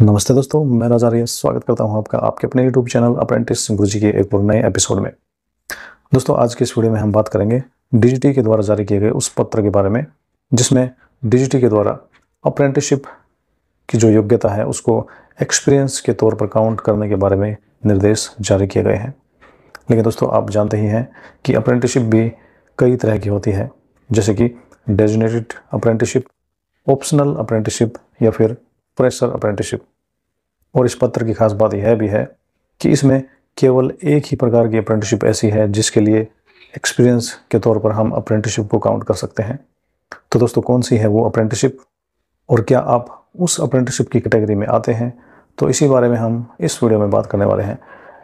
नमस्ते दोस्तों मैं राजा रिया स्वागत करता हूं आपका आपके अपने यूट्यूब चैनल अप्रेंटिस गुरु जी के एक और नए एपिसोड में दोस्तों आज के इस वीडियो में हम बात करेंगे डीजीटी के द्वारा जारी किए गए उस पत्र के बारे में जिसमें डीजीटी के द्वारा अप्रेंटिसशिप की जो योग्यता है उसको एक्सपीरियंस के तौर पर काउंट करने के बारे में निर्देश जारी किए गए हैं लेकिन दोस्तों आप जानते ही हैं कि अप्रेंटिसशिप भी कई तरह की होती है जैसे कि डेजिनेटेड अप्रेंटिसशिप ऑप्शनल अप्रेंटिसशिप या फिर फ्रेशर अप्रेंटिसशिप और इस पत्र की खास बात यह भी है कि इसमें केवल एक ही प्रकार की अप्रेंटिसशिप ऐसी है जिसके लिए एक्सपीरियंस के तौर पर हम अप्रेंटिसशिप को काउंट कर सकते हैं तो दोस्तों कौन सी है वो अप्रेंटिसशिप और क्या आप उस अप्रेंटिसशिप की कैटेगरी में आते हैं तो इसी बारे में हम इस वीडियो में बात करने वाले हैं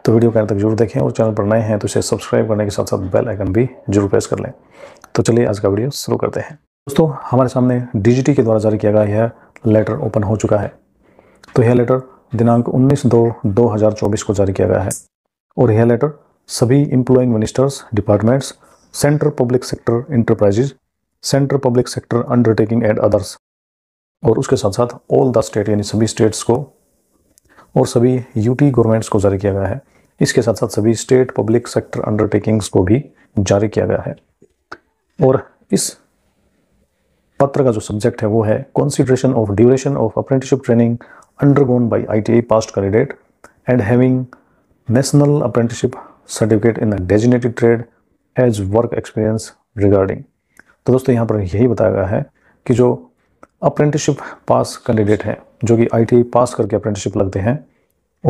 तो वीडियो कहने तक जरूर देखें और चैनल पर नए हैं तो इसे सब्सक्राइब करने के साथ साथ बेल आइकन भी जरूर प्रेस कर लें तो चलिए आज का वीडियो शुरू करते हैं दोस्तों हमारे सामने डीजीटी के द्वारा जारी किया गया है लेटर ओपन हो चुका है तो यह लेटर दिनांक 19 दो 2024 को जारी किया गया है और यह लेटर सभी employing ministers departments central public sector enterprises central public sector undertaking and others और उसके साथ साथ ऑल द स्टेट यानी सभी स्टेट्स को और सभी यूटी गवर्नमेंट्स को जारी किया गया है इसके साथ साथ सभी स्टेट पब्लिक सेक्टर अंडरटेकिंग्स को भी जारी किया गया है और इस पत्र का जो सब्जेक्ट है वो है consideration of duration of apprenticeship training undergone by I T I pass candidate and having national apprenticeship certificate in the designated trade as work experience regarding तो दोस्तों यहाँ पर यही बताया गया है कि जो अप्रेंटिसशिप पास कैंडिडेट हैं जो कि आई पास करके अप्रेंटिसशिप लगते हैं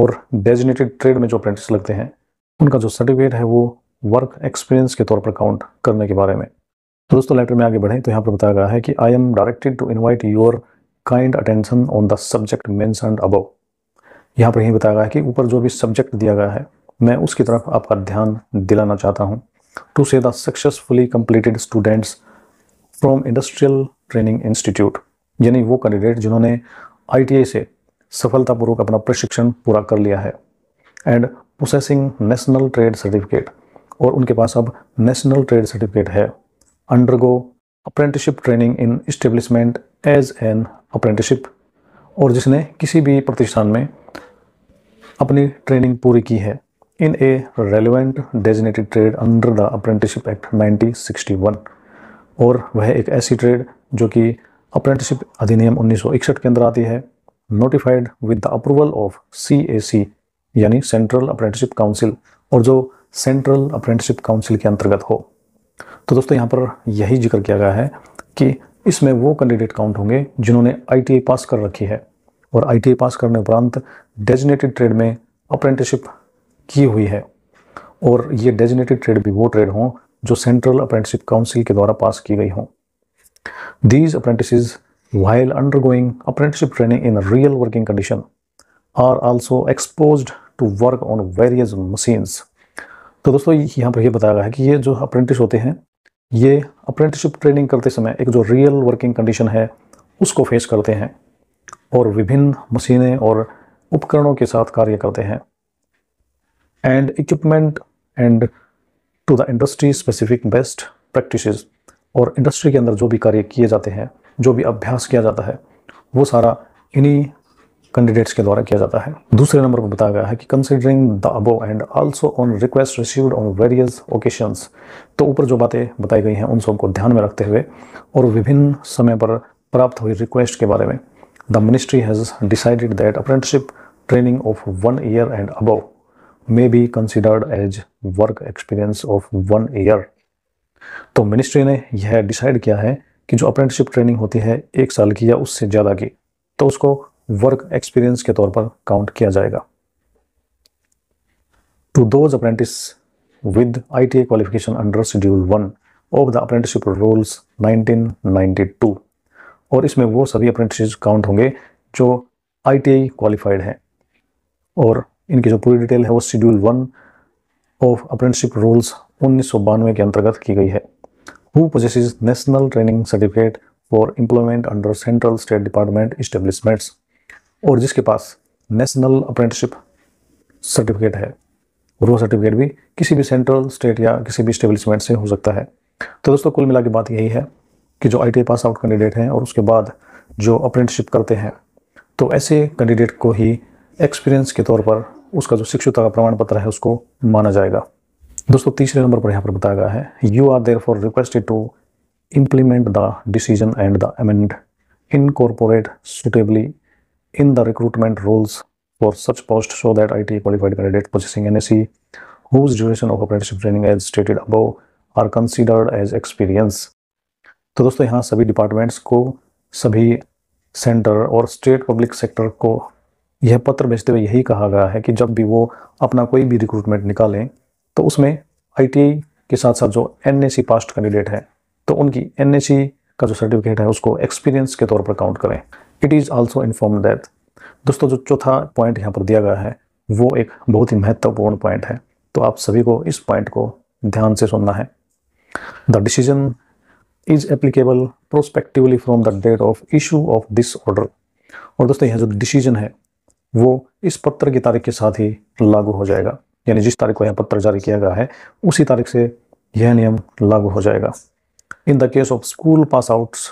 और डेजिनेटेड ट्रेड में जो अप्रेंटिस लगते हैं उनका जो सर्टिफिकेट है वो वर्क एक्सपीरियंस के तौर पर काउंट करने के बारे में तो दोस्तों लेटर में आगे बढ़ें तो यहाँ पर बताया गया है कि I am directed to invite your kind attention on the subject mentioned above यहाँ पर यही बताया गया है कि ऊपर जो भी सब्जेक्ट दिया गया है मैं उसकी तरफ आपका ध्यान दिलाना चाहता हूँ to say the successfully completed students from industrial training institute यानी वो कैंडिडेट जिन्होंने आई से सफलतापूर्वक अपना प्रशिक्षण पूरा कर लिया है and processing national trade certificate और उनके पास अब नेशनल ट्रेड सर्टिफिकेट है undergo apprenticeship training in establishment as an apprenticeship और जिसने किसी भी प्रतिष्ठान में अपनी ट्रेनिंग पूरी की है in a relevant designated trade under the apprenticeship act 1961 और वह एक ऐसी ट्रेड जो कि अप्रेंटिसिप अधिनियम 1961 के अंदर आती है notified with the approval of C A C यानी सेंट्रल अप्रेंटिसिप काउंसिल और जो सेंट्रल अप्रेंटिसिप काउंसिल के अंतर्गत हो तो दोस्तों यहाँ पर यही जिक्र किया गया है कि इसमें वो कैंडिडेट काउंट होंगे जिन्होंने आई पास कर रखी है और आई पास करने उपरांत डेजिनेटेड ट्रेड में अप्रेंटिसशिप की हुई है और ये डेजिनेटेड ट्रेड भी वो ट्रेड हों जो सेंट्रल अप्रेंटिसशिप काउंसिल के द्वारा पास की गई हों these apprentice while undergoing apprenticeship training in real working condition are also expose to work on various machines तो दोस्तों यहाँ पर यह बताया गया है कि ये जो अप्रेंटिस होते हैं ये अप्रेंटिसशिप ट्रेनिंग करते समय एक जो रियल वर्किंग कंडीशन है उसको फेस करते हैं और विभिन्न मशीनें और उपकरणों के साथ कार्य करते हैं and equipment and to the industry specific best practice और इंडस्ट्री के अंदर जो भी कार्य किए जाते हैं जो भी अभ्यास किया जाता है वो सारा इन्हीं कैंडिडेट्स के द्वारा किया जाता है दूसरे नंबर पर बताया गया है कि considering the above and also on request received on various occasions तो ऊपर जो बातें बताई गई हैं उन सबको ध्यान में रखते हुए और विभिन्न समय पर प्राप्त हुई रिक्वेस्ट के बारे में the ministry has decided that apprenticeship training of one year and above may be considered as work experience of one year तो मिनिस्ट्री ने यह डिसाइड किया है कि जो अप्रेंटिसशिप ट्रेनिंग होती है एक साल की या उससे ज़्यादा की तो उसको वर्क एक्सपीरियंस के तौर पर काउंट किया जाएगा to those apprentice with I T qualification under schedule one of the apprenticeship rules 1992 और इसमें वो सभी अप्रेंटिस काउंट होंगे जो आई क्वालिफाइड हैं और इनकी जो पूरी डिटेल है वो schedule one of apprenticeship rules उन्नीस के अंतर्गत की गई है who possesses national training certificate for employment under central state department establishments और जिसके पास नेशनल अप्रेंटिसशिप सर्टिफिकेट है और वो सर्टिफिकेट भी किसी भी सेंट्रल स्टेट या किसी भी स्टेबलिशमेंट से हो सकता है तो दोस्तों कुल मिला के बात यही है कि जो आई पास आउट कैंडिडेट हैं और उसके बाद जो अप्रेंटिसशिप करते हैं तो ऐसे कैंडिडेट को ही एक्सपीरियंस के तौर पर उसका जो शिक्षुता का प्रमाण पत्र है उसको माना जाएगा दोस्तों तीसरे नंबर पर यहाँ पर बताया गया है you are therefore requested to implement the decision and the amend incorporate suitably in the recruitment roles for such post so that IT qualified candidate possessing NSE whose duration of apprenticeship training as stated above are considered as experience. तो दोस्तों यहाँ सभी departments को सभी centre और state public sector को यह पत्र भेजते हुए यही कहा गया है कि जब भी वो अपना कोई भी रिक्रूटमेंट निकालें तो उसमें आई के साथ साथ जो एन पास्ट कैंडिडेट हैं तो उनकी एन का जो सर्टिफिकेट है उसको एक्सपीरियंस के तौर पर काउंट करें it is also inform that दोस्तों जो चौथा पॉइंट यहाँ पर दिया गया है वो एक बहुत ही महत्वपूर्ण पॉइंट है तो आप सभी को इस पॉइंट को ध्यान से सुनना है the decision is applicable prospectively from the date of issue of this order और दोस्तों यह जो डिसीजन है वो इस पत्र की तारीख के साथ ही लागू हो जाएगा यानी जिस तारीख को यह पत्र जारी किया गया है उसी तारीख से यह नियम लागू हो जाएगा in the case of school pass outs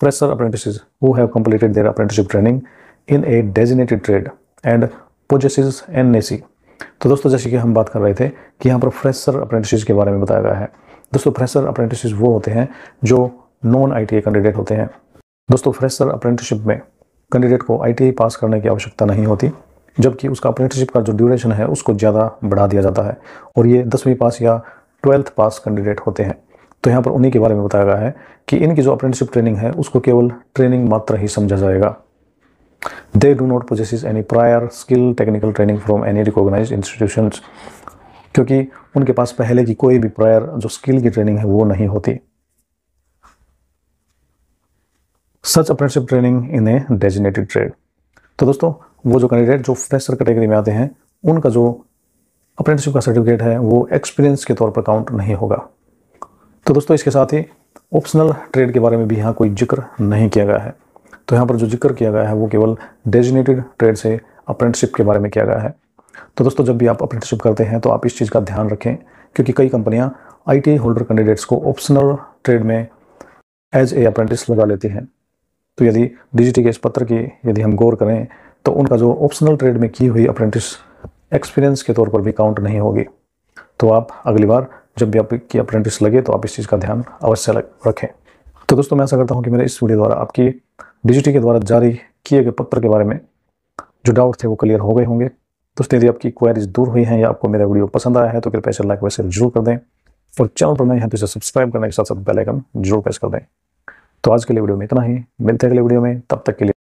fresher apprentices who have completed their apprenticeship training in a designated trade and possesses an तो दोस्तों जैसे कि हम बात कर रहे थे कि यहाँ पर फ्रेशर अप्रेंटिस के बारे में बताया गया है दोस्तों फ्रेशर अप्रेंटिस वो होते हैं जो नॉन आई कैंडिडेट होते हैं दोस्तों फ्रेशर अप्रेंटिसशिप में कैंडिडेट को आई पास करने की आवश्यकता नहीं होती जबकि उसका अप्रेंटिसशिप का जो ड्यूरेशन है उसको ज़्यादा बढ़ा दिया जाता है और ये दसवीं पास या ट्वेल्थ पास कैंडिडेट होते हैं तो यहाँ पर उन्हीं के बारे में बताया गया है कि इनकी जो अप्रेंटिसिप ट्रेनिंग है उसको केवल ट्रेनिंग मात्र ही समझा जाएगा they do not possesses any prior skill technical training from any recognise institution क्योंकि उनके पास पहले की कोई भी प्रायर जो स्किल की ट्रेनिंग है वो नहीं होती such apprenticeship training in a designated trade तो दोस्तों वो जो कैंडिडेट जो फ्रेशर कैटेगरी में आते हैं उनका जो अप्रेंटिसिप का सर्टिफिकेट है वो एक्सपीरियंस के तौर पर काउंट नहीं होगा तो दोस्तों इसके साथ ही ऑप्शनल ट्रेड के बारे में भी यहाँ कोई जिक्र नहीं किया गया है तो यहाँ पर जो जिक्र किया गया है वो केवल डेजिनेटेड ट्रेड से अप्रेंटिसिप के बारे में किया गया है तो दोस्तों जब भी आप अप्रेंटिसिप करते हैं तो आप इस चीज़ का ध्यान रखें क्योंकि कई कंपनियाँ आई होल्डर कैंडिडेट्स को ऑप्शनल ट्रेड में एज ए अप्रेंटिस लगा लेती हैं तो यदि डिजिटी के इस पत्र की यदि हम गौर करें तो उनका जो ऑप्शनल ट्रेड में की हुई अप्रेंटिस एक्सपीरियंस के तौर पर भी काउंट नहीं होगी तो आप अगली बार जब भी आपकी अप्रेंटिस लगे तो आप इस चीज़ का ध्यान अवश्य रखें तो दोस्तों मैं ऐसा करता हूँ कि मेरे इस वीडियो द्वारा आपकी डिजिटी के द्वारा जारी किए गए पत्र के बारे में जो डाउट थे वो क्लियर हो गए होंगे दोस्तों यदि आपकी क्वायरीज दूर हुई हैं या आपको मेरा वीडियो पसंद आया है तो कृपया से लाइक वैसे जरूर कर दें और चैनल पर नए हैं तो इसे सब्सक्राइब करने के साथ साथ बेलाइकन जरूर प्रेस कर दें तो आज के लिए वीडियो में इतना ही मिलते हैं अगले वीडियो में तब तक के लिए